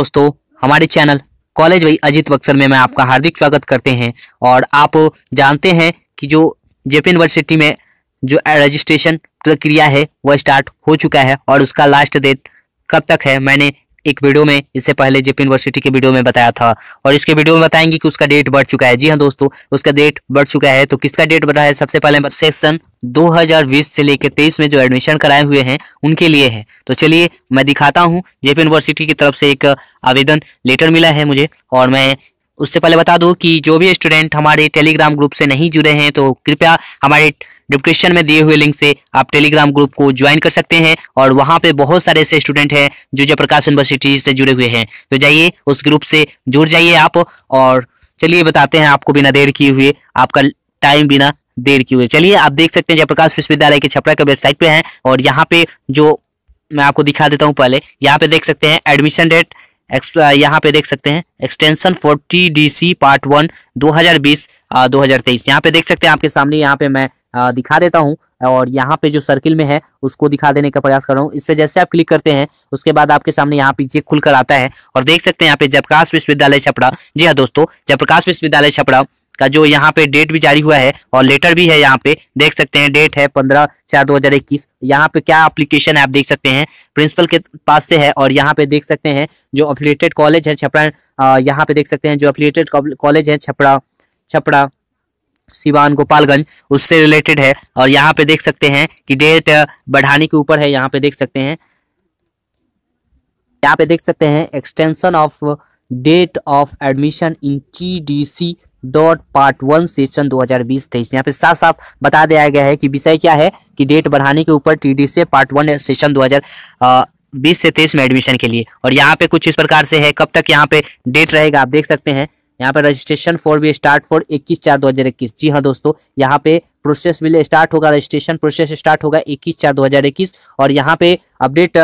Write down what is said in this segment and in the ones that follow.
दोस्तों हमारे channel college वही अजित बक्सर में मैं आपका हार्दिक स्वागत करते हैं और आप जानते हैं कि जो जेपी यूनिवर्सिटी में जो रजिस्ट्रेशन प्रक्रिया है वह स्टार्ट हो चुका है और उसका लास्ट डेट कब तक है मैंने एक वीडियो में इससे पहले जेपी यूनिवर्सिटी के वीडियो में बताया था और इसके वीडियो में बताएंगे कि उसका डेट बढ़ चुका है जी हाँ दोस्तों उसका डेट बढ़ चुका है तो किसका डेट बढ़ा है सबसे पहले सेक्शन 2020 से लेकर तेईस में जो एडमिशन कराए हुए हैं उनके लिए है तो चलिए मैं दिखाता हूँ जेपी यूनिवर्सिटी की तरफ से एक आवेदन लेटर मिला है मुझे और मैं उससे पहले बता दूं कि जो भी स्टूडेंट हमारे टेलीग्राम ग्रुप से नहीं जुड़े हैं तो कृपया हमारे डिस्क्रिप्शन में दिए हुए लिंक से आप टेलीग्राम ग्रुप को ज्वाइन कर सकते हैं और वहां पे बहुत सारे ऐसे स्टूडेंट हैं जो जयप्रकाश यूनिवर्सिटी से जुड़े हुए हैं तो जाइए उस ग्रुप से जुड़ जाइए आप और चलिए बताते हैं आपको बिना देर किए हुए आपका टाइम बिना देर किए हुए चलिए आप देख सकते हैं जयप्रकाश विश्वविद्यालय के छपरा के वेबसाइट पे है और यहाँ पे जो मैं आपको दिखा देता हूँ पहले यहाँ पे देख सकते हैं एडमिशन डेट Uh, यहाँ पे देख सकते हैं extension forty D C part one 2020 हजार तेईस यहाँ पे देख सकते हैं आपके सामने यहाँ पे मैं दिखा देता हूँ और यहाँ पे जो सर्किल में है उसको दिखा देने का प्रयास कर रहा हूँ इस पे जैसे आप क्लिक करते हैं उसके बाद आपके सामने यहाँ पीछे खुलकर आता है और देख सकते हैं यहाँ पे जयप्रकाश विश्वविद्यालय छपड़ा जी हाँ दोस्तों जयप्रकाश विश्वविद्यालय छपड़ा का जो यहाँ पे डेट भी जारी हुआ है और लेटर भी है यहाँ पे देख सकते हैं डेट है पंद्रह चार दो हजार इक्कीस यहाँ पे क्या एप्लीकेशन है आप देख सकते हैं प्रिंसिपल के पास से है और यहाँ पे देख सकते हैं जो अफिलेटेड कॉलेज है छपरा यहाँ पे देख सकते हैं जो अफिलेटेड कॉलेज है छपरा छपरा सिवान गोपालगंज उससे रिलेटेड है और यहाँ पे देख सकते हैं कि डेट बढ़ाने के ऊपर है यहाँ पे देख सकते हैं यहाँ पे देख सकते हैं extension of date of admission in T D C dot part one session 2020 तेईस यहाँ पे साफ साफ बता दिया गया है कि विषय क्या है कि डेट बढ़ाने के ऊपर T D C part one session 2020 से तेईस में एडमिशन के लिए और यहाँ पे कुछ इस प्रकार से है कब तक यहाँ पे डेट रहेगा आप देख सकते हैं यहाँ पे रजिस्ट्रेशन फॉर भी स्टार्ट फॉर इक्कीस चार 2021 जी हाँ दोस्तों यहाँ पे प्रोसेस विल स्टार्ट होगा रजिस्ट्रेशन प्रोसेस स्टार्ट होगा इक्कीस चार 2021 और यहाँ पे अपडेट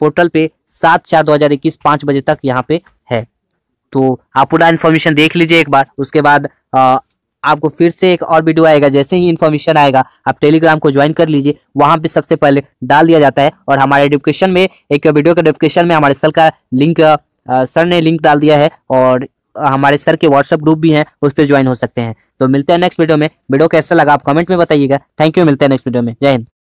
पोर्टल पे सात चार 2021 पाँच बजे तक यहाँ पे तो आप पूरा इन्फॉर्मेशन देख लीजिए एक बार उसके बाद आ, आपको फिर से एक और वीडियो आएगा जैसे ही इन्फॉर्मेशन आएगा आप टेलीग्राम को ज्वाइन कर लीजिए वहाँ पे सबसे पहले डाल दिया जाता है और हमारे डिस्क्रिप्शन में एक वीडियो के डिस्क्रिप्शन में हमारे सर का लिंक आ, सर ने लिंक डाल दिया है और हमारे सर के व्हाट्सअप ग्रुप भी हैं उस पर ज्वाइन हो सकते हैं तो मिलते हैं नेक्स्ट वीडियो में वीडियो कैसा लगा आप कमेंट में बताइएगा थैंक यू मिलते हैं नेक्स्ट वीडियो में जय हिंद